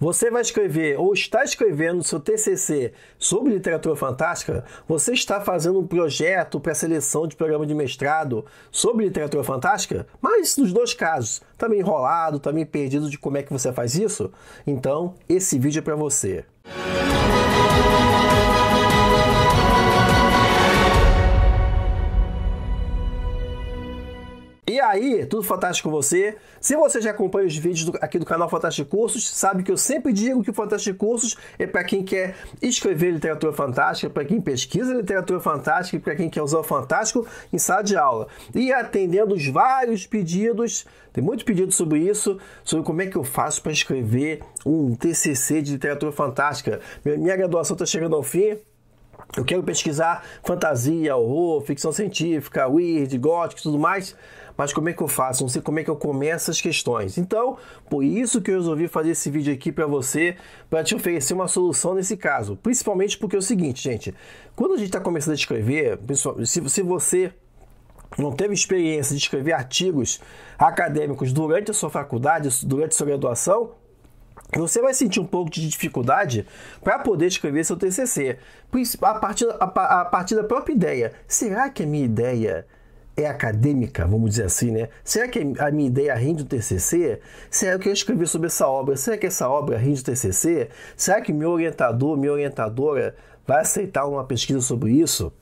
Você vai escrever ou está escrevendo seu TCC sobre literatura fantástica? Você está fazendo um projeto para seleção de programa de mestrado sobre literatura fantástica? Mas nos dois casos, está meio enrolado, está meio perdido de como é que você faz isso? Então, esse vídeo é para você. Música aí, tudo fantástico com você. Se você já acompanha os vídeos do, aqui do canal Fantástico Cursos, sabe que eu sempre digo que o Fantástico Cursos é para quem quer escrever literatura fantástica, para quem pesquisa literatura fantástica, para quem quer usar o fantástico em sala de aula. E atendendo os vários pedidos, tem muito pedido sobre isso, sobre como é que eu faço para escrever um TCC de literatura fantástica. Minha graduação está chegando ao fim, eu quero pesquisar fantasia, horror, ficção científica, weird, gótico e tudo mais mas como é que eu faço? Não sei como é que eu começo as questões. Então, por isso que eu resolvi fazer esse vídeo aqui para você, para te oferecer uma solução nesse caso. Principalmente porque é o seguinte, gente, quando a gente está começando a escrever, se, você não teve experiência de escrever artigos acadêmicos durante a sua faculdade, durante a sua graduação, você vai sentir um pouco de dificuldade para poder escrever seu TCC, a partir, a, a partir da própria ideia. Será que a é minha ideia é acadêmica, vamos dizer assim, né? Será que a minha ideia rende o TCC? Será que eu escrevi sobre essa obra? Será que essa obra rende o TCC? Será que meu orientador, minha orientadora vai aceitar uma pesquisa sobre isso?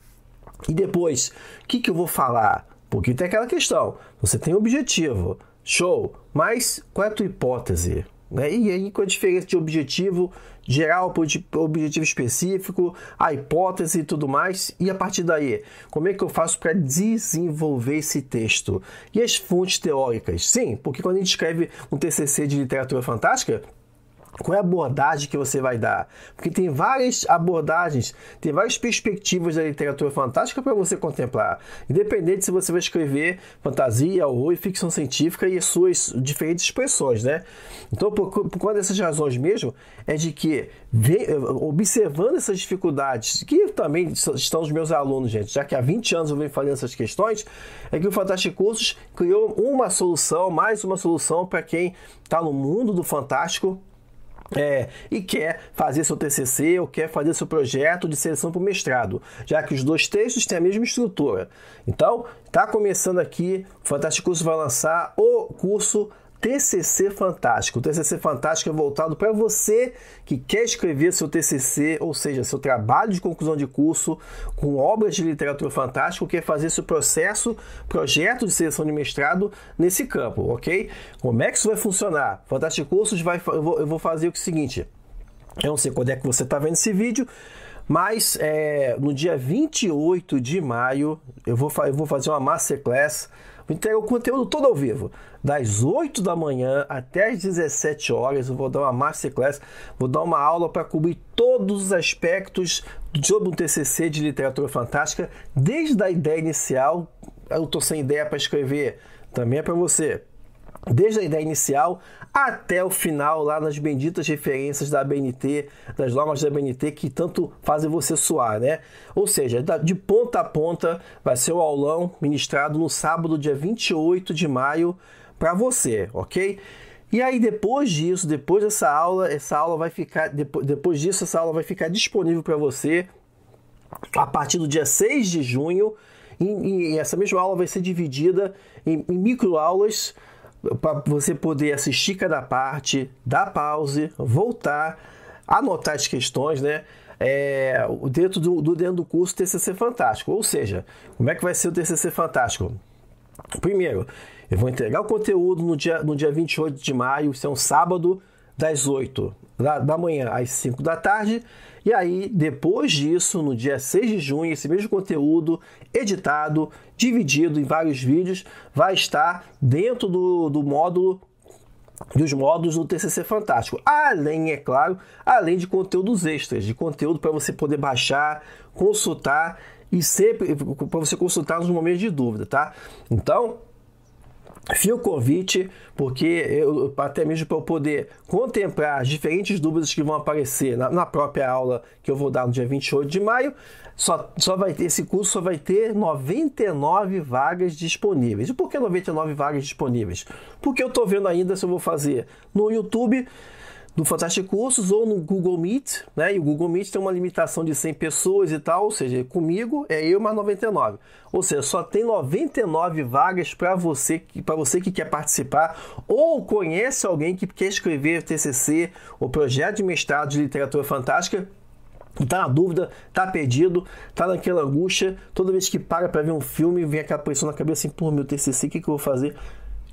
E depois, o que, que eu vou falar? Porque tem aquela questão, você tem um objetivo, show, mas qual é a tua hipótese? Né? E aí, com a diferença de objetivo geral para objetivo específico, a hipótese e tudo mais, e a partir daí, como é que eu faço para desenvolver esse texto? E as fontes teóricas? Sim, porque quando a gente escreve um TCC de literatura fantástica, qual é a abordagem que você vai dar? Porque tem várias abordagens, tem várias perspectivas da literatura fantástica para você contemplar. Independente se você vai escrever fantasia, horror e ficção científica e suas diferentes expressões, né? Então, por, por uma dessas razões mesmo, é de que, vem, eh, observando essas dificuldades, que também estão os meus alunos, gente, já que há 20 anos eu venho fazendo essas questões, é que o Fantástico Cursos criou uma solução, mais uma solução para quem está no mundo do fantástico é, e quer fazer seu TCC ou quer fazer seu projeto de seleção para o mestrado, já que os dois textos têm a mesma estrutura. Então, está começando aqui, o Fantástico Curso vai lançar o curso TCC Fantástico. O TCC Fantástico é voltado para você que quer escrever seu TCC, ou seja, seu trabalho de conclusão de curso com obras de literatura fantástica, quer fazer esse processo, projeto de seleção de mestrado nesse campo, ok? Como é que isso vai funcionar? Fantástico Cursos, vai, eu, vou, eu vou fazer é o seguinte, eu não sei quando é que você está vendo esse vídeo, mas é, no dia 28 de maio eu vou, eu vou fazer uma Masterclass Entrego o conteúdo todo ao vivo. Das 8 da manhã até as 17 horas, eu vou dar uma masterclass, vou dar uma aula para cobrir todos os aspectos de um TCC de literatura fantástica, desde a ideia inicial. Eu estou sem ideia para escrever, também é para você desde a ideia inicial até o final, lá nas benditas referências da BNT, das normas da BNT que tanto fazem você suar, né? Ou seja, de ponta a ponta vai ser o aulão ministrado no sábado, dia 28 de maio, para você, ok? E aí depois disso, depois dessa aula, essa aula vai ficar depois, depois disso essa aula vai ficar disponível para você a partir do dia 6 de junho. E, e, essa mesma aula vai ser dividida em, em microaulas aulas para você poder assistir cada parte, dar pause, voltar, anotar as questões, né? É, dentro do, do, dentro do curso TCC Fantástico. Ou seja, como é que vai ser o TCC Fantástico? Primeiro, eu vou entregar o conteúdo no dia, no dia 28 de maio, isso é um sábado, das 8 da, da manhã às 5 da tarde. E aí, depois disso, no dia 6 de junho, esse mesmo conteúdo editado, dividido em vários vídeos, vai estar dentro do, do módulo dos módulos do TCC Fantástico. Além, é claro, além de conteúdos extras, de conteúdo para você poder baixar, consultar e sempre para você consultar nos momentos de dúvida, tá? Então, convite porque eu, até mesmo para eu poder contemplar as diferentes dúvidas que vão aparecer na, na, própria aula que eu vou dar no dia 28 de maio, só, só vai ter, esse curso só vai ter 99 vagas disponíveis. E por que 99 vagas disponíveis? Porque eu estou vendo ainda se eu vou fazer no YouTube do Fantástico Cursos ou no Google Meet, né? E o Google Meet tem uma limitação de 100 pessoas e tal, ou seja, comigo é eu mais 99. Ou seja, só tem 99 vagas para você, para você que quer participar ou conhece alguém que quer escrever TCC ou projeto de mestrado de literatura fantástica, Tá na dúvida, tá perdido, tá naquela angústia. Toda vez que para para ver um filme, vem aquela pressão na cabeça assim: pô, meu TCC, o que, que eu vou fazer?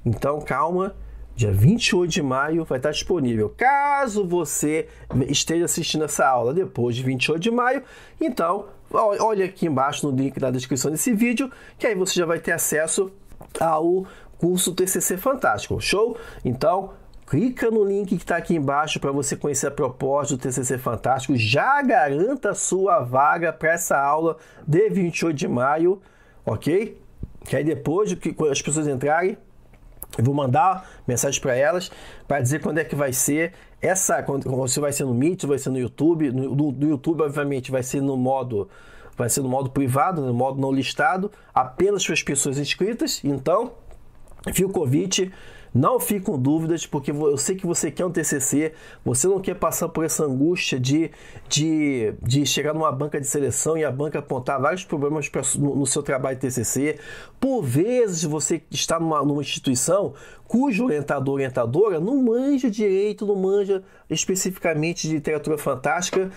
Então, calma, dia 28 de maio, vai estar disponível. Caso você esteja assistindo essa aula depois de 28 de maio, então olha aqui embaixo no link da descrição desse vídeo, que aí você já vai ter acesso ao curso TCC Fantástico. Show? Então, clica no link que está aqui embaixo para você conhecer a proposta do TCC Fantástico. Já garanta sua vaga para essa aula de 28 de maio, ok? Que aí depois que as pessoas entrarem, eu vou mandar mensagem para elas para dizer quando é que vai ser. Essa, quando, vai ser no Meet, vai ser no YouTube. No, no, YouTube, obviamente, vai ser no modo vai ser no modo privado, no modo não listado, apenas para as pessoas inscritas. Então, fio o convite não fique com dúvidas, porque eu sei que você quer um TCC, você não quer passar por essa angústia de, de, de chegar numa banca de seleção e a banca apontar vários problemas pra, no, no, seu trabalho de TCC. Por vezes você está numa, numa instituição cujo orientador orientadora não manja direito, não manja especificamente de literatura fantástica,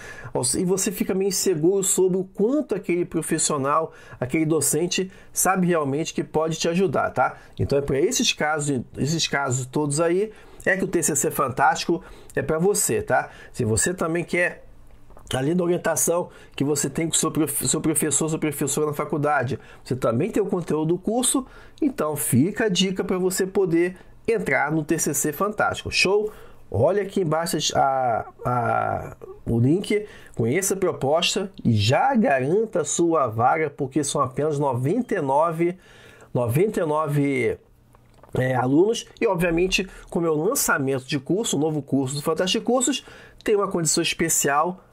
e você fica meio inseguro sobre o quanto aquele profissional, aquele docente sabe realmente que pode te ajudar, tá? Então é para esses casos, esses casos todos aí, é que o TCC é Fantástico é para você, tá? Se você também quer além da orientação que você tem com seu, seu professor, sua professora na faculdade, você também tem o conteúdo do curso, então fica a dica para você poder entrar no TCC Fantástico. Show? Olha aqui embaixo a, a, o link, conheça a proposta e já garanta a sua vaga, porque são apenas 99, 99 é, alunos e, obviamente, com o meu lançamento de curso, o novo curso do Fantástico Cursos, tem uma condição especial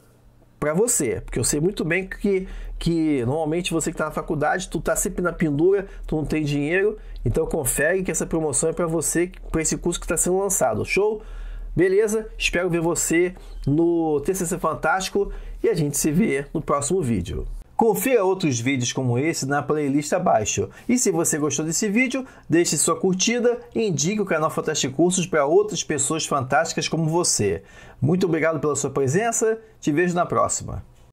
para você, porque eu sei muito bem que, que normalmente você que está na faculdade, tu está sempre na pendura, tu não tem dinheiro, então confere que essa promoção é para você, para esse curso que está sendo lançado, show? Beleza? Espero ver você no TCC Fantástico e a gente se vê no próximo vídeo. Confira outros vídeos como esse na playlist abaixo. E se você gostou desse vídeo, deixe sua curtida e indique o canal Fantástico Cursos para outras pessoas fantásticas como você. Muito obrigado pela sua presença, te vejo na próxima.